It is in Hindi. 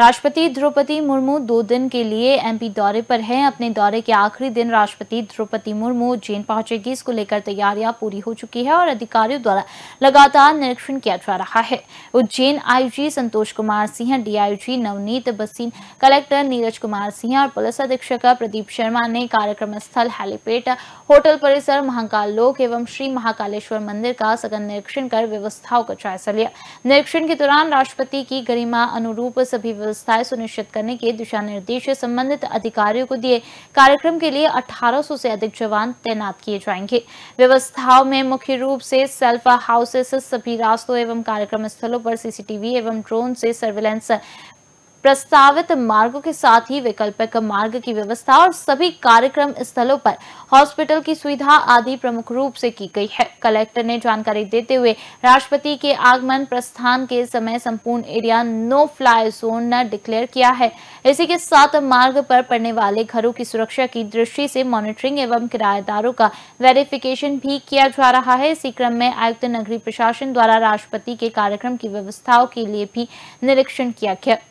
राष्ट्रपति द्रौपदी मुर्मू दो दिन के लिए एमपी दौरे पर हैं अपने दौरे के आखिरी दिन राष्ट्रपति द्रौपदी मुर्मू उज्जैन पहुंचेगी इसको लेकर तैयारियां पूरी हो चुकी है और अधिकारियों द्वारा लगातार निरीक्षण किया जा रहा है Ujjain IG Santosh Kumar Singh DIG Navneet Bhasin collector Neeraj Kumar Singh और पुलिस अधीक्षक प्रदीप शर्मा ने कार्यक्रम स्थल हेलीपेड होटल परिसर महाकाल लोक एवं श्री महाकालेश्वर मंदिर का सघन निरीक्षण कर व्यवस्थाओं का जायजा लिया निरीक्षण के दौरान राष्ट्रपति की गरिमा अनुरूप सभी व्यवस्थाएं सुनिश्चित करने के दिशा निर्देश संबंधित अधिकारियों को दिए कार्यक्रम के लिए 1800 से अधिक जवान तैनात किए जाएंगे व्यवस्थाओं में मुख्य रूप से सेल्फ हाउसेस सभी रास्तों एवं कार्यक्रम स्थलों पर सीसीटीवी एवं ड्रोन से सर्वेलेंस प्रस्तावित मार्गों के साथ ही वैकल्पिक मार्ग की व्यवस्था और सभी कार्यक्रम स्थलों पर हॉस्पिटल की सुविधा आदि प्रमुख रूप से की गई है कलेक्टर ने जानकारी देते हुए राष्ट्रपति के आगमन प्रस्थान के समय संपूर्ण एरिया नो फ्लाई जोन न डिक्लेयर किया है इसी के साथ मार्ग पर पड़ने वाले घरों की सुरक्षा की दृष्टि से मॉनिटरिंग एवं किराएदारों का वेरिफिकेशन भी किया जा रहा है इसी क्रम में आयुक्त नगरीय प्रशासन द्वारा राष्ट्रपति के कार्यक्रम की व्यवस्थाओं के लिए भी निरीक्षण किया गया